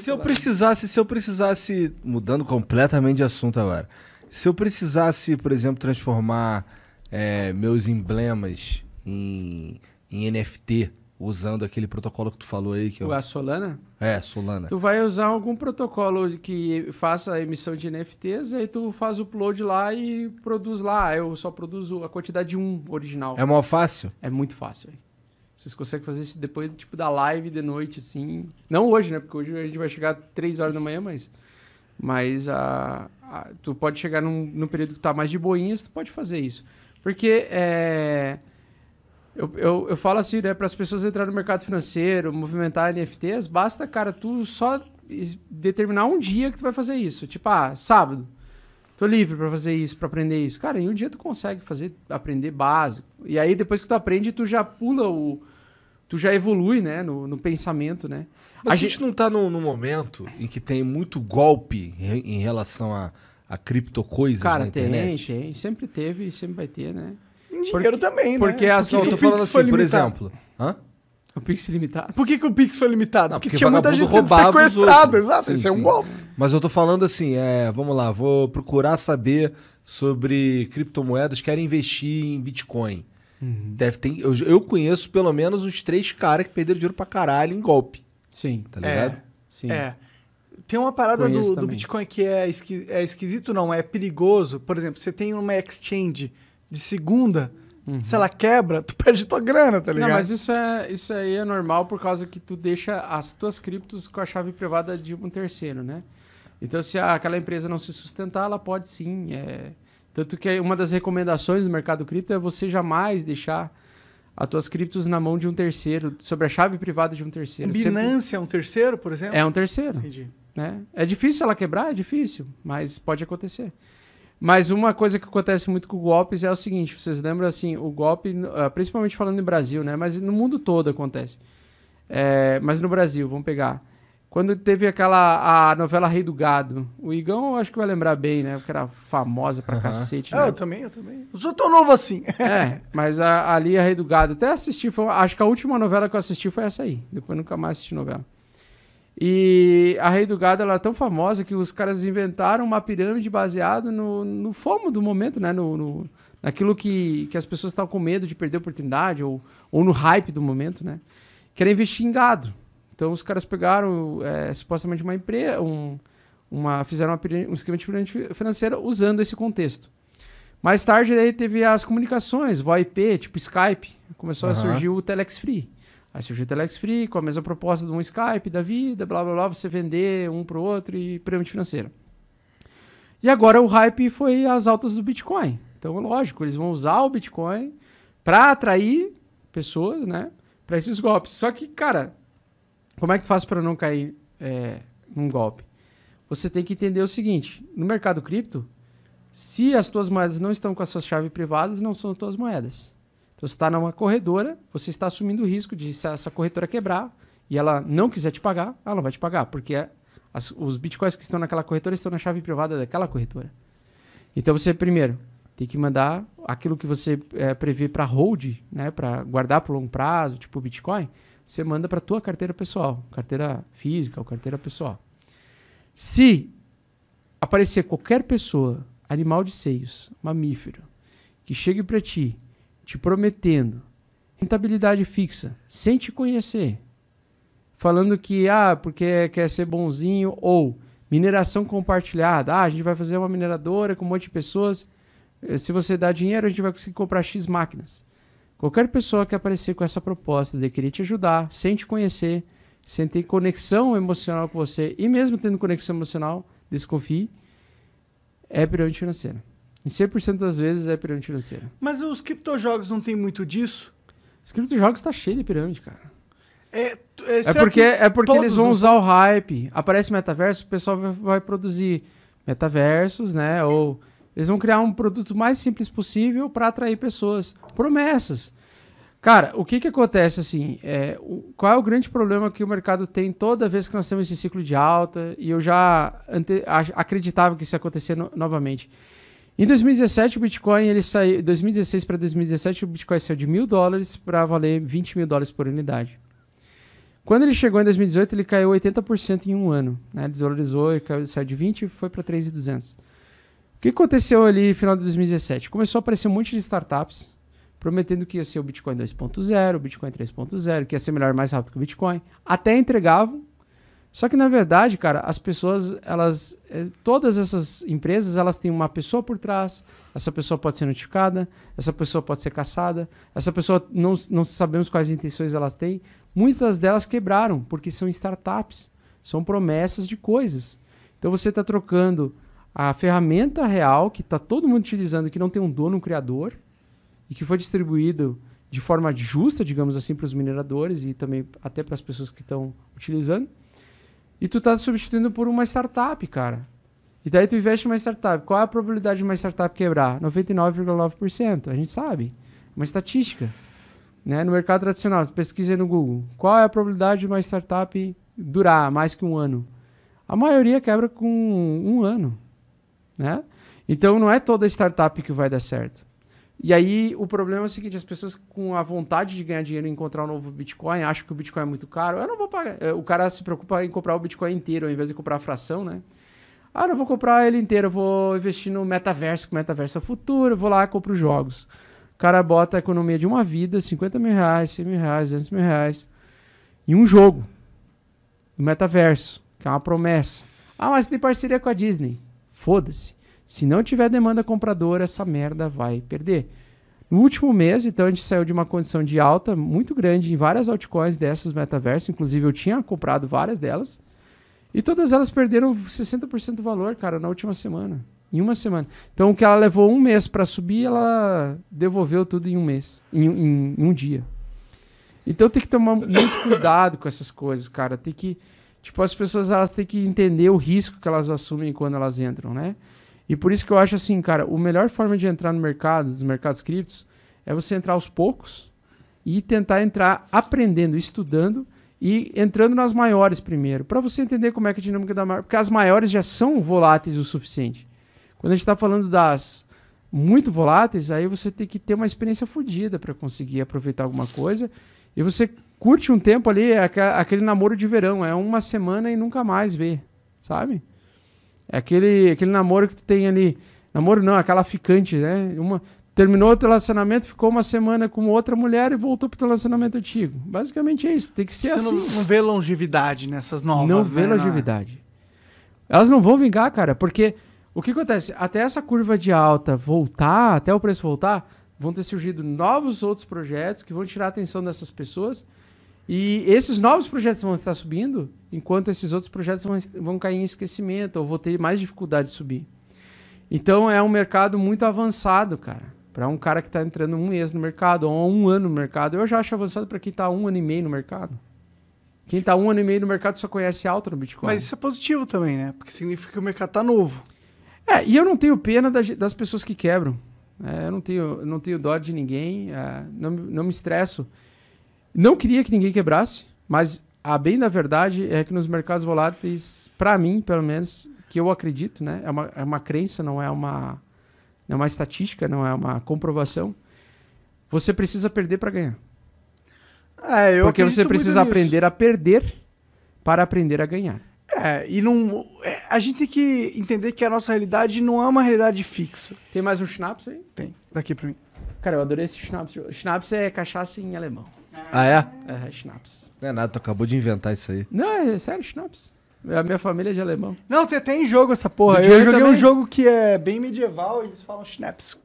Se eu precisasse, se eu precisasse, mudando completamente de assunto agora, se eu precisasse, por exemplo, transformar é, meus emblemas em, em NFT, usando aquele protocolo que tu falou aí. Que eu... A Solana? É, Solana. Tu vai usar algum protocolo que faça a emissão de NFTs, aí tu faz o upload lá e produz lá. Eu só produzo a quantidade de um original. É mó fácil? É muito fácil. Vocês conseguem fazer isso depois, tipo, da live de noite, assim. Não hoje, né? Porque hoje a gente vai chegar 3 horas da manhã, mas... Mas a, a tu pode chegar num, num período que tá mais de boinhas, tu pode fazer isso. Porque é... Eu, eu, eu, falo assim, né? Para as pessoas entrarem no mercado financeiro, movimentar NFTs, basta, cara, tu só determinar um dia que tu vai fazer isso. Tipo, ah, sábado. Tô livre para fazer isso, para aprender isso. Cara, em um dia tu consegue fazer, aprender básico. E aí depois que tu aprende, tu já pula o, tu já evolui, né, no, no pensamento, né? Mas a, gente, gente não está num, num, momento em que tem muito golpe em, em relação a, a criptocoisas Cara, na internet? Cara, tem, tem. Sempre teve e sempre vai ter, né? Dinheiro porque, também, né? Porque as... Não, eu tô falando assim, por exemplo... Hã? O Pix limitado. Por que, que o Pix foi limitado? Não, porque, porque tinha muita gente sendo sequestrada, exato. Sim, isso sim. é um golpe. Mas eu tô falando assim, é, vamos lá, vou procurar saber sobre criptomoedas, quero investir em Bitcoin. Uhum. Deve ter, eu, eu, conheço pelo menos uns três caras que perderam dinheiro pra caralho em golpe. Sim. Tá ligado? É. Sim. É. Tem uma parada do, do, Bitcoin que é, esqui, é esquisito, não, é perigoso. Por exemplo, você tem uma exchange de segunda, uhum. se ela quebra, tu perde tua grana, tá ligado? Não, mas isso, é, isso aí é normal por causa que tu deixa as tuas criptos com a chave privada de um terceiro, né? Então, se aquela empresa não se sustentar, ela pode sim é, tanto que uma das recomendações do mercado cripto é você jamais deixar as tuas criptos na mão de um terceiro, sobre a chave privada de um terceiro. Binance Sempre... é um terceiro, por exemplo? É um terceiro. Entendi. Né? É difícil ela quebrar? É difícil, mas pode acontecer. Mas uma coisa que acontece muito com golpes é o seguinte: vocês lembram assim, o golpe, ah, principalmente falando em Brasil, né? Mas no mundo todo acontece. É, mas no Brasil, vamos pegar. Quando teve aquela a novela Rei do Gado, o Igão acho que vai lembrar bem, né? Porque era famosa pra uhum. cacete. É, né? Ah, eu também, eu também. Eu sou tão novo assim. é, mas a, ali a é Rei do Gado, até assisti, foi, acho que a última novela que eu assisti foi essa aí. Depois nunca mais assisti novela. E a Rei do Gado ela é tão famosa que os caras inventaram uma pirâmide baseada no, no fomo do momento, né? No, no, naquilo que, que as pessoas estavam com medo de perder a oportunidade ou, ou no hype do momento, né? Que era investir em gado. Então os caras pegaram é, supostamente uma empresa, um, uma, fizeram uma, um esquema de pirâmide financeira usando esse contexto. Mais tarde daí teve as comunicações, VoIP, tipo Skype, começou uhum. a surgir o Telex Free. Aí surgiu o Telex Free com a mesma proposta de um Skype da vida, blá blá blá, você vender um pro outro e pirâmide financeira. E agora o hype foi as altas do Bitcoin. Então, lógico, eles vão usar o Bitcoin para atrair pessoas, né, para esses golpes. Só que, cara, como é que tu faz para não cair é, num golpe? Você tem que entender o seguinte: no mercado cripto, se as tuas moedas não estão com as suas chaves privadas, não são as tuas moedas. Então, você está numa corredora, você está assumindo o risco de se essa corretora quebrar e ela não quiser te pagar, ela não vai te pagar, porque é, as, os bitcoins que estão naquela corretora estão na chave privada daquela corretora. Então, você primeiro tem que mandar aquilo que você é, prevê para hold, né, para guardar para longo prazo, tipo Bitcoin, você manda para tua carteira pessoal, carteira física ou carteira pessoal. Se aparecer qualquer pessoa, animal de seios, mamífero, que chegue para ti te prometendo rentabilidade fixa, sem te conhecer, falando que ah, porque quer ser bonzinho ou mineração compartilhada, ah, a gente vai fazer uma mineradora com um monte de pessoas, eh, se você dá dinheiro, a gente vai conseguir comprar X máquinas. Qualquer pessoa que aparecer com essa proposta de querer te ajudar, sem te conhecer, sem ter conexão emocional com você, e mesmo tendo conexão emocional, desconfie, é pirâmide financeira. Em 100% das vezes é pirâmide financeira. Mas os criptojogos não tem muito disso? Os criptojogos está cheio de pirâmide, cara. É, é, é porque, é porque eles vão usar o hype. Aparece metaverso, o pessoal vai, vai produzir metaversos, né? Ou eles vão criar um produto mais simples possível para atrair pessoas. Promessas. Cara, o que, que acontece assim? É, o, qual é o grande problema que o mercado tem toda vez que nós temos esse ciclo de alta? E eu já ante, acreditava que isso ia acontecer no, novamente. Em 2017, o Bitcoin ele saiu. 2016 para 2017, o Bitcoin saiu de mil dólares para valer 20 mil dólares por unidade. Quando ele chegou em 2018, ele caiu 80% em um ano. Né? Desvalorizou, ele caiu, saiu de 20 e foi para 3,200 que aconteceu ali no final de 2017? Começou a aparecer um monte de startups prometendo que ia ser o Bitcoin 2.0, o Bitcoin 3.0, que ia ser melhor mais rápido que o Bitcoin. Até entregavam. Só que na verdade, cara, as pessoas, elas, eh, todas essas empresas, elas têm uma pessoa por trás. Essa pessoa pode ser notificada, essa pessoa pode ser caçada, essa pessoa não, não sabemos quais intenções elas têm. Muitas delas quebraram porque são startups, são promessas de coisas. Então você está trocando a ferramenta real que está todo mundo utilizando, que não tem um dono, um criador, e que foi distribuído de forma justa, digamos assim, para os mineradores e também até para as pessoas que estão utilizando. E tu está substituindo por uma startup, cara. E daí tu investe em uma startup. Qual é a probabilidade de uma startup quebrar? 99,9%. A gente sabe. É uma estatística. Né? No mercado tradicional, pesquisa no Google. Qual é a probabilidade de uma startup durar mais que um ano? A maioria quebra com um ano. Né? Então não é toda startup que vai dar certo. E aí o problema é o seguinte: as pessoas com a vontade de ganhar dinheiro e encontrar um novo Bitcoin acham que o Bitcoin é muito caro. Eu não vou pagar. É, o cara se preocupa em comprar o Bitcoin inteiro ao invés de comprar a fração, né? Ah, não vou comprar ele inteiro, vou investir no metaverso, que o metaverso é o futuro, vou lá e compro jogos. O cara bota a economia de uma vida, 50 mil reais, 100 mil reais, 200 mil reais, em um jogo. No metaverso, que é uma promessa. Ah, mas tem parceria com a Disney. Foda-se. Se não tiver demanda compradora, essa merda vai perder. No último mês, então, a gente saiu de uma condição de alta muito grande em várias altcoins dessas metaverso. Inclusive, eu tinha comprado várias delas. E todas elas perderam 60% do valor, cara, na última semana. Em uma semana. Então, o que ela levou um mês para subir, ela devolveu tudo em um mês. Em, em, em um dia. Então, tem que tomar muito cuidado com essas coisas, cara. Tem que Tipo, as pessoas elas têm que entender o risco que elas assumem quando elas entram, né? E por isso que eu acho assim, cara, a melhor forma de entrar no mercado, dos mercados criptos, é você entrar aos poucos e tentar entrar aprendendo, estudando e entrando nas maiores primeiro, para você entender como é que a dinâmica da maior, porque as maiores já são voláteis o suficiente. Quando a gente está falando das muito voláteis, aí você tem que ter uma experiência fodida para conseguir aproveitar alguma coisa e você curte um tempo ali, é aquele namoro de verão, é uma semana e nunca mais vê, sabe? É aquele, aquele namoro que tu tem ali. Namoro não, aquela ficante, né? Uma, terminou o teu relacionamento, ficou uma semana com outra mulher e voltou pro teu relacionamento antigo. Basicamente é isso, tem que ser Você assim. Não, não vê longevidade nessas novas. Não né, vê né? longevidade. Elas não vão vingar, cara, porque o que acontece? Até essa curva de alta voltar, até o preço voltar, vão ter surgido novos outros projetos que vão tirar a atenção dessas pessoas. E esses novos projetos vão estar subindo, enquanto esses outros projetos vão, vão cair em esquecimento ou vão ter mais dificuldade de subir. Então é um mercado muito avançado, cara. Para um cara que está entrando um mês no mercado ou um ano no mercado, eu já acho avançado para quem está um ano e meio no mercado. Quem está um ano e meio no mercado só conhece alta no Bitcoin. Mas isso é positivo também, né? Porque significa que o mercado está novo. É, e eu não tenho pena das pessoas que quebram. É, eu não tenho, não tenho dó de ninguém, é, não, não me estresso. Não queria que ninguém quebrasse, mas a bem da verdade é que nos mercados voláteis, para mim, pelo menos, que eu acredito, né? É uma, é uma crença, não é uma, não é uma estatística, não é uma comprovação. Você precisa perder para ganhar. É, Porque você precisa aprender a perder para aprender a ganhar. É, e não. É, a gente tem que entender que a nossa realidade não é uma realidade fixa. Tem mais um schnapps aí? Tem. Daqui pra mim. Cara, eu adorei esse schnapps. Schnapps é cachaça em alemão. Ah, é? É, é schnapps. Não é nada, tu acabou de inventar isso aí. Não, é sério, schnapps. É a minha família é de alemão. Não, tem até em jogo essa porra. eu joguei também. um jogo que é bem medieval e eles falam schnapps.